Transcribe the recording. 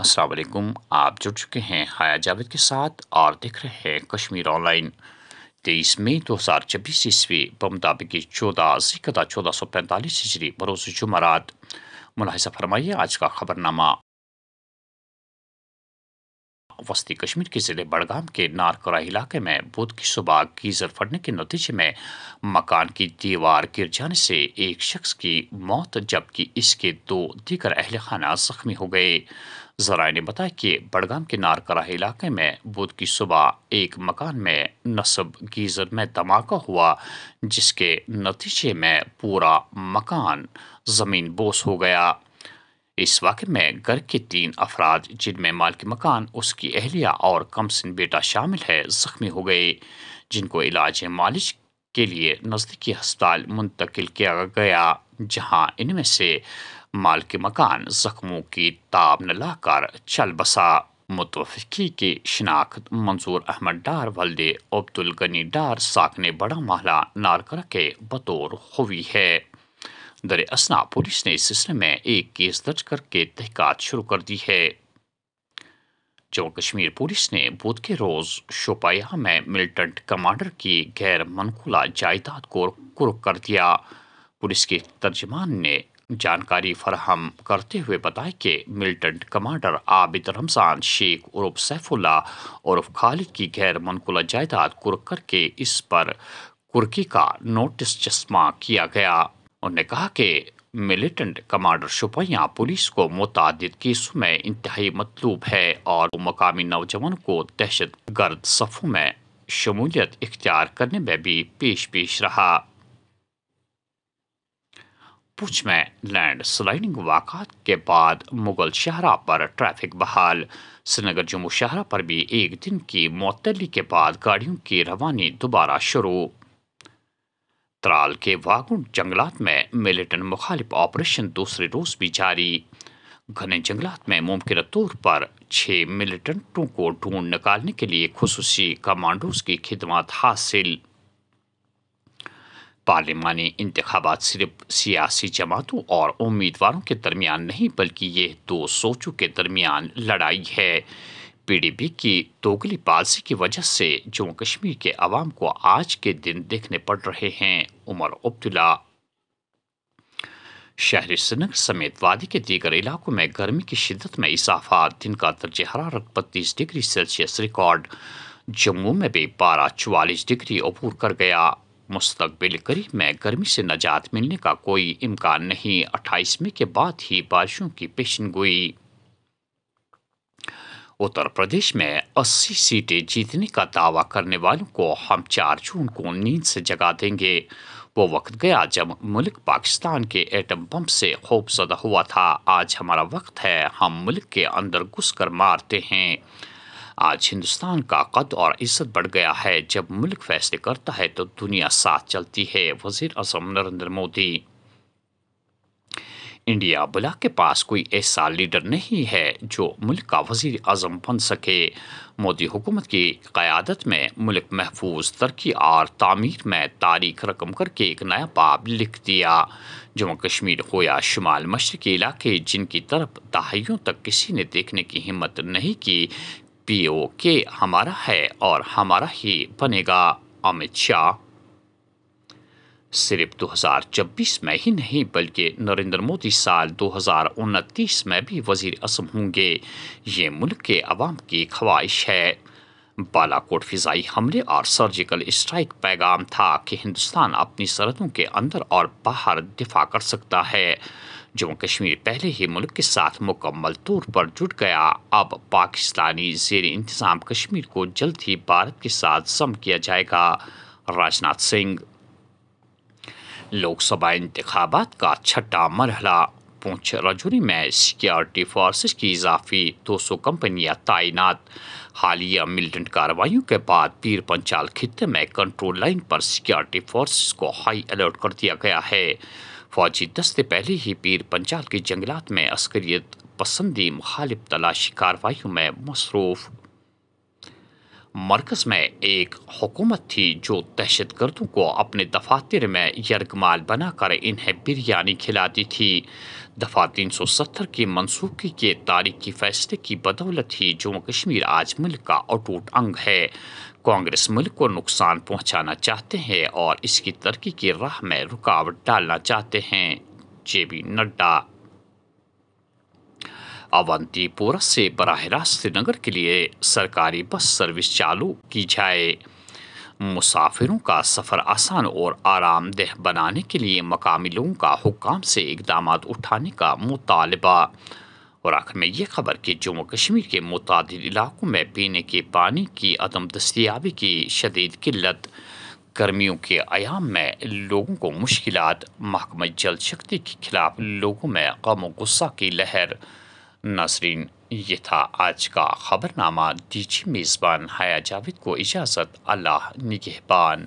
असलकुम आप जुड़ चुके हैं हाया जावेद के साथ और देख रहे हैं कश्मीर ऑनलाइन तेईस मई दो हज़ार छब्बीस ईस्वी बमताबिक चौदह सिकदा चौदह सौ पैंतालीस हिजरी बरोज़ जुमरात मुलाहसा फरमाइए आज का खबरनामा वस्ती कश्मीर के ज़िले बड़गाम के नारकोरा इलाके में बुध की सुबह गीजर फटने के नतीजे में मकान की दीवार गिर जाने से एक शख्स की मौत जबकि इसके दो दीगर अहल खाना जख्मी हो गए जराये ने बताया कि बड़गाम के नारकरा इलाके में बुध की सुबह एक मकान में नसब गीजर में धमाका हुआ जिसके नतीजे में पूरा मकान जमीन बोस हो गया इस वाक़े में घर के तीन अफराद जिनमें माल के मकान उसकी अहलिया और कमसिन बेटा शामिल है ज़ख्मी हो गए जिनको इलाज मालिश के लिए नज़दीकी अस्पताल मुंतकिल किया गया जहां इनमें से माल के मकान जख्मों की ताब न लाकर चल बसा मुतफी की शिनाख्त मंजूर अहमद डार वल्दे अब्दुल गनी डार साक ने बड़ा महला नारकर के बतौर हुई है दर असना पुलिस ने इस सिलसिले में एक केस दर्ज करके तहकात शुरू कर दी है जम्मू कश्मीर पुलिस ने बुध के रोज शोपाया में मिलिटेंट कमांडर की गैर मनकुला जायदाद को कुर्क कर दिया पुलिस के तर्जमान ने जानकारी फराहम करते हुए बताया कि मिलिटेंट कमांडर आबिद रमजान शेख उर्फ सैफुल्ला उर्फ खालिद की गैर मनकुला जायदाद कुर्क करके इस पर कुर्की का नोटिस चश्मा किया गया उन्होंने कहा कि मिलिटेंट कमांडर शुपया पुलिस को मुतद केसों में इंतहाई मतलूब है और मकामी नौजवान को दहशत गर्द सफ़ों में शमूलियत इख्तियार करने में भी पेश पेश रहा पुछ में लैंड स्लाइडिंग वाकत के बाद मुगल शाहरा पर ट्रैफिक बहाल श्रीनगर जम्मू शहरा पर भी एक दिन की मअतली के बाद गाड़ियों की रवानी दोबारा शुरू त्राल के वागुन जंगलात में मिलिटेंट मुखालिफ ऑपरेशन दूसरे रोज भी जारी घने जंगलात में मुमकिन तौर पर छः मिलिटेंटों को ढूंढ निकालने के लिए खसूसी कमांडोज की खिदमत हासिल पार्लियामानी इंतबात सिर्फ सियासी जमातों और उम्मीदवारों के दरमियान नहीं बल्कि ये दो सोचों के दरमियान लड़ाई है पीडीपी की दोगली पालसी की वजह से जम्मू कश्मीर के आवाम को आज के दिन देखने पड़ रहे हैं उमर अब्दुल्ला शहरी श्रीनगर समेत वादी के दीगर इलाकों में गर्मी की शिद्दत में इजाफा दिन का दर्ज हरारत बत्तीस डिग्री सेल्सियस रिकॉर्ड जम्मू में भी पारा चवालीस डिग्री अबूर कर गया मुस्तबिल करीब में गर्मी से नजात मिलने का कोई इम्कान नहीं अट्ठाईस मई के बाद ही बारिशों की पेशन गोई उत्तर प्रदेश में 80 सीटें जीतने का दावा करने वालों को हम चार जून को नींद से जगा देंगे वो वक्त गया जब मुल्क पाकिस्तान के एटम बम से खौफजदा हुआ था आज हमारा वक्त है हम मुल्क के अंदर घुस कर मारते हैं आज हिंदुस्तान का कद और इज्जत बढ़ गया है जब मुल्क फैसले करता है तो दुनिया साथ चलती है वजीर अजम नरेंद्र मोदी इंडिया बुला के पास कोई ऐसा लीडर नहीं है जो मुल्क का वजीर अजम बन सके मोदी हुकूमत की क़्यादत में मुल्क महफूज तरक्की और तामीर में तारीख रकम करके एक नया बाब लिख दिया जम्मू कश्मीर हो या शुमाल मशरक़ी इलाके जिनकी तरफ दहाइयों तक किसी ने देखने की हिम्मत नहीं की पीओके हमारा है और हमारा ही बनेगा अमित शाह सिर्फ 2026 में ही नहीं बल्कि नरेंद्र मोदी साल दो में भी वजीर असम होंगे ये मुल्क के अवाम की ख्वाहिश है बालाकोट फिजाई हमले और सर्जिकल स्ट्राइक पैगाम था कि हिंदुस्तान अपनी सरहदों के अंदर और बाहर दिफा कर सकता है जम्मू कश्मीर पहले ही मुल्क के साथ मुकम्मल तौर पर जुट गया अब पाकिस्तानी जेर इंतज़ाम कश्मीर को जल्द ही भारत के साथ सम किया जाएगा राजनाथ सिंह लोकसभा इंतबात का छठा मरहला पूछ रजौरी में सिक्योरिटी फोर्सेस की इजाफी 200 कंपनियां तैनात हालिया मिलिटेंट कार्रवाइयों के बाद पीर पंचाल खत्ते में कंट्रोल लाइन पर सिक्योरिटी फोर्सेस को हाई अलर्ट कर दिया गया है फौजी दस्ते पहले ही पीर पंजाल के जंगलात में अस्करियत पसंदी मुखालिफ तलाशी कार्रवाई में मसरूफ़ मरकज़ में एक हुकूमत थी जो दहशत गर्दों को अपने दफातर में यर्गमाल बनाकर इन्हें बिरयानी खिलाती थी दफ़ा तीन सौ सत्तर की मनसूखी के तारीख की फैसले की बदौलत ही जम्मू कश्मीर आज मुल्क का अटूट अंग है कांग्रेस मुल्क को नुकसान पहुंचाना चाहते हैं और इसकी तरक्की की राह में रुकावट डालना चाहते हैं जे बी नड्डा अवंतीपुरा से बरह रास्त श्रीनगर के लिए सरकारी बस सर्विस चालू की जाए मुसाफिरों का सफ़र आसान और आरामदेह बनाने के लिए मकामी लोगों का हुकाम से इकदाम उठाने का मुतालबा और आखिर में ये खबर कि जम्मू कश्मीर के मुतद इलाकों में पीने के पानी की अदम दस्तियाबी की शदीद किल्लत गर्मियों के आयाम में लोगों को मुश्किल महकमा जल शक्ति के खिलाफ लोगों में गम गुस्सा की लहर नसरीन ये था आज का खबरनामा दीजिए मेज़बान हया जावेद को इजाज़त अल्लाह निगहबान